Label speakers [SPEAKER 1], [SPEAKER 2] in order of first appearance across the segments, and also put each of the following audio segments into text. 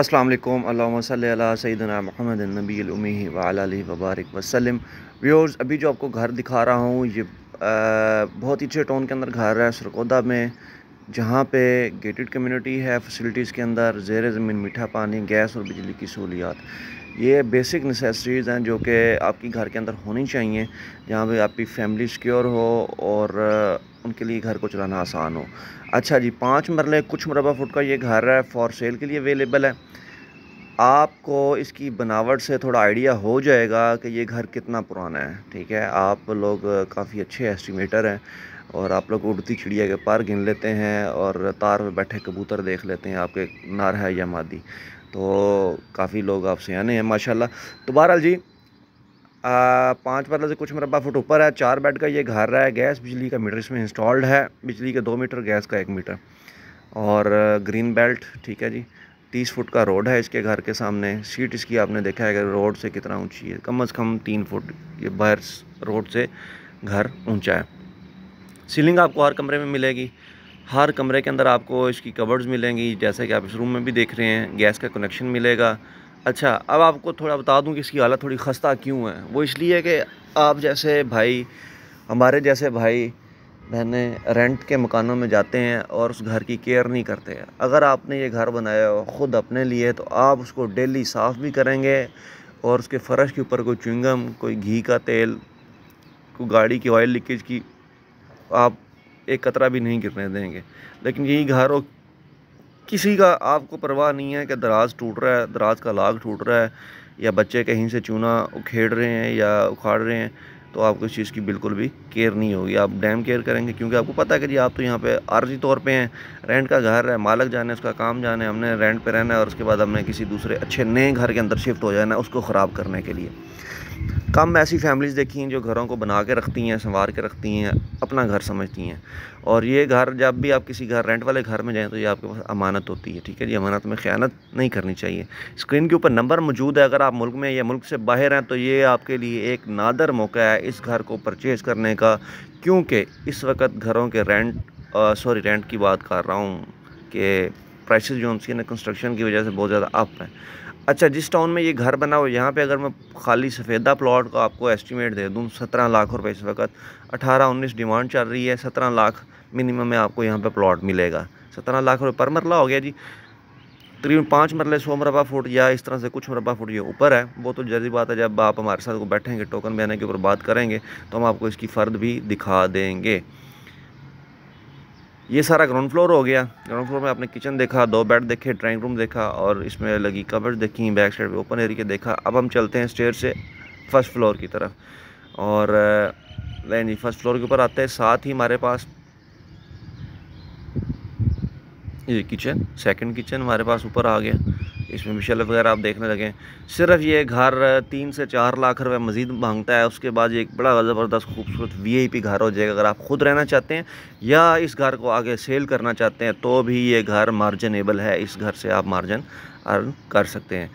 [SPEAKER 1] असलम अल्लाम सैदना महमद नबी उमी वाली वबारक वसलम व्यवर्स अभी जो आपको घर दिखा रहा हूँ ये बहुत ही अच्छे टाउन के अंदर घर है सरकोदा में जहाँ पे गेटेड कम्युनिटी है फैसिलिटीज़ के अंदर जेर ज़मीन मीठा पानी गैस और बिजली की सहूलियात ये बेसिक नेसेसरीज़ हैं जो कि आपकी घर के अंदर होनी चाहिए जहाँ पर आपकी फैमिली सिक्योर हो और उनके लिए घर को चलाना आसान हो अच्छा जी पाँच मरले कुछ मरबा फुट का ये घर है फॉर सेल के लिए अवेलेबल है आपको इसकी बनावट से थोड़ा आइडिया हो जाएगा कि ये घर कितना पुराना है ठीक है आप लोग काफ़ी अच्छे एस्टिमेटर हैं और आप लोग उड़ती चिड़िया के पार गिन लेते हैं और तार में बैठे कबूतर देख लेते हैं आपके नार है या मादी तो काफ़ी लोग आपसे आने हैं माशाल्लाह तो बहरहाल जी आ, पाँच मरला से कुछ मरबा फुट ऊपर है चार बेड का ये घर रहा है गैस बिजली का मीटर इसमें इंस्टॉल्ड है बिजली के दो मीटर गैस का एक मीटर और ग्रीन बेल्ट ठीक है जी तीस फुट का रोड है इसके घर के सामने सीट इसकी आपने देखा है कि रोड से कितना ऊंची है कम से कम तीन फुट ये बाहर रोड से घर ऊंचा है सीलिंग आपको हर कमरे में मिलेगी हर कमरे के अंदर आपको इसकी कवर्ड्स मिलेंगी जैसे कि आप इस रूम में भी देख रहे हैं गैस का कनेक्शन मिलेगा अच्छा अब आपको थोड़ा बता दूं कि इसकी हालत थोड़ी खस्ता क्यों है वो इसलिए कि आप जैसे भाई हमारे जैसे भाई बहनें रेंट के मकानों में जाते हैं और उस घर की केयर नहीं करते अगर आपने ये घर बनाया हो ख़ुद अपने लिए तो आप उसको डेली साफ़ भी करेंगे और उसके फ़र्श के ऊपर कोई चुंगम कोई घी का तेल कोई गाड़ी की ऑयल लीकेज की आप एक कतरा भी नहीं गिरने देंगे लेकिन यही घर और किसी का आपको परवाह नहीं है कि दराज टूट रहा है दराज का लाग टूट रहा है या बच्चे कहीं से चूना उखेड़ रहे हैं या उखाड़ रहे हैं तो आपको इस चीज़ की बिल्कुल भी केयर नहीं होगी आप डैम केयर करेंगे क्योंकि आपको पता है कि जी आप तो यहाँ पे आर्जी तौर पे हैं रेंट का घर है मालक जाने उसका काम जाना है हमने रेंट पे रहना है और उसके बाद हमने किसी दूसरे अच्छे नए घर के अंदर शिफ्ट हो जाना है उसको ख़राब करने के लिए कम ऐसी फैमिलीज़ देखी हैं जो घरों को बना के रखती हैं संवार के रखती हैं अपना घर समझती हैं और ये घर जब भी आप किसी घर रेंट वाले घर में जाएँ तो ये आपके पास अमानत होती है ठीक है जी अमानत में ख़यानत नहीं करनी चाहिए स्क्रीन के ऊपर नंबर मौजूद है अगर आप मुल्क में या मुल्क से बाहर हैं तो ये आपके लिए एक नादर मौका है इस घर को परचेज़ करने का क्योंकि इस वक्त घरों के रेंट सॉरी रेंट की बात कर रहा हूँ कि प्राइस जो उनकी ना कंस्ट्रक्शन की वजह से बहुत ज़्यादा अप हैं अच्छा जिस टाउन में ये घर बना हो यहाँ पे अगर मैं खाली सफ़ेदा प्लॉट का आपको एस्टीमेट दे दूँ सत्रह लाख रुपए इस वक्त अठारह उन्नीस डिमांड चल रही है सत्रह लाख मिनिमम में आपको यहाँ पे प्लॉट मिलेगा सत्रह लाख रुपए पर मरला हो गया जी तकरीबन पाँच मरले सौ मरबा फुट या इस तरह से कुछ मरबा फुट ये ऊपर है वो तो जल्दी बात है जब आप हमारे साथ को बैठेंगे टोकन बहने के ऊपर बात करेंगे तो हम आपको इसकी फ़र्द भी दिखा देंगे ये सारा ग्राउंड फ्लोर हो गया ग्राउंड फ्लोर में आपने किचन देखा दो बेड देखे ड्राइंग रूम देखा और इसमें लगी कबर्ड देखी बैक साइड में ओपन एरिया देखा अब हम चलते हैं स्टेयर से फर्स्ट फ्लोर की तरफ और नहीं जी फर्स्ट फ्लोर के ऊपर आते हैं साथ ही हमारे पास ये किचन सेकंड किचन हमारे पास ऊपर आ गया इसमें मिशल वगैरह आप देखने लगें सिर्फ ये घर तीन से चार लाख रुपए मज़ीद मांगता है उसके बाद ये एक बड़ा ज़बरदस्त खूबसूरत वीआईपी घर हो जाएगा अगर आप ख़ुद रहना चाहते हैं या इस घर को आगे सेल करना चाहते हैं तो भी ये घर मार्जनेबल है इस घर से आप मार्जन अर्न कर सकते हैं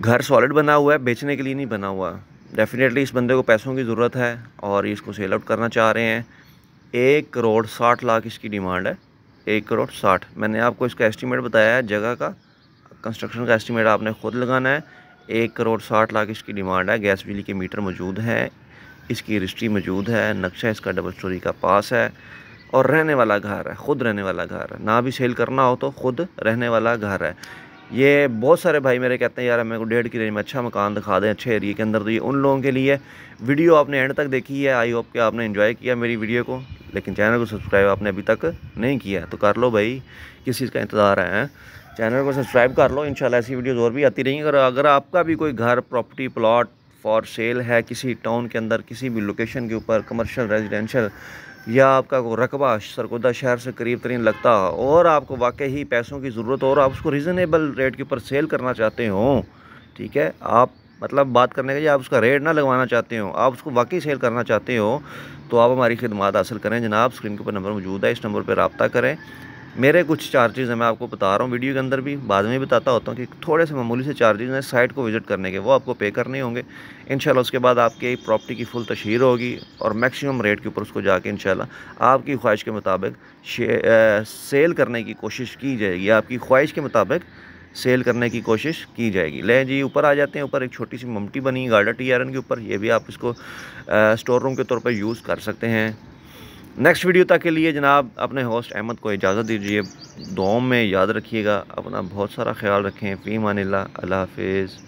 [SPEAKER 1] घर सॉलिड बना हुआ है बेचने के लिए नहीं बना हुआ डेफिनेटली इस बंदे को पैसों की ज़रूरत है और इसको सेल आउट करना चाह रहे हैं एक करोड़ साठ लाख इसकी डिमांड है एक करोड़ साठ मैंने आपको इसका एस्टीमेट बताया है जगह का कंस्ट्रक्शन का एस्टीमेट आपने ख़ुद लगाना है एक करोड़ साठ लाख इसकी डिमांड है गैस बिजली के मीटर मौजूद हैं इसकी रजिस्ट्री मौजूद है नक्शा इसका डबल स्टोरी का पास है और रहने वाला घर है ख़ुद रहने वाला घर है ना भी सेल करना हो तो ख़ुद रहने वाला घर है ये बहुत सारे भाई मेरे कहते हैं यार मेरे को डेढ़ की रेंज में अच्छा मकान दिखा दें अच्छे एरिए के अंदर तो ये उन लोगों के लिए वीडियो आपने एंड तक देखी है आई होप कि आपने इन्जॉय किया मेरी वीडियो को लेकिन चैनल को सब्सक्राइब आपने अभी तक नहीं किया तो कर लो भाई किस चीज़ का इंतज़ार है चैनल को सब्सक्राइब कर लो इंशाल्लाह ऐसी वीडियोज़ और भी आती रहेंगी अगर अगर आपका भी कोई घर प्रॉपर्टी प्लॉट फॉर सेल है किसी टाउन के अंदर किसी भी लोकेशन के ऊपर कमर्शियल रेजिडेंशियल या आपका को रकबा सरगोदा शहर से करीब तरीन लगता हो और आपको वाकई ही पैसों की ज़रूरत हो और आप उसको रीज़नेबल रेट के ऊपर सेल करना चाहते हो ठीक है आप मतलब बात करने के लिए आप उसका रेट ना लगवाना चाहते हो आप उसको वाकई सेल करना चाहते हो तो आप हमारी खिदमत हासिल करें जनाब स्क्रीन के ऊपर नंबर मौजूद है इस नंबर पर रबता करें मेरे कुछ चार्जेज़ हैं मैं आपको बता रहा हूँ वीडियो के अंदर भी बाद में भी बताता होता हूँ कि थोड़े से मामूली से चार्जेज़ हैं साइट को विज़िट करने के वो आपको पे करने होंगे इन उसके बाद आपकी प्रॉपर्टी की फुल तशहर होगी और मैक्सिमम रेट के ऊपर उसको जाके इन आपकी ख्वाहिश के मुताबिक सेल करने की कोशिश की जाएगी आपकी ख्वाहिश के मुताबिक सेल करने की कोशिश की जाएगी ले जी ऊपर आ जाते हैं ऊपर एक छोटी सी ममटी बनी गार्डर टी के ऊपर ये भी आप इसको स्टोर रूम के तौर पर यूज़ कर सकते हैं नेक्स्ट वीडियो तक के लिए जनाब अपने होस्ट अहमद को इजाज़त दीजिए दो में याद रखिएगा अपना बहुत सारा ख्याल रखें फ़ी मानिल्ला अल्लाह हाफिज़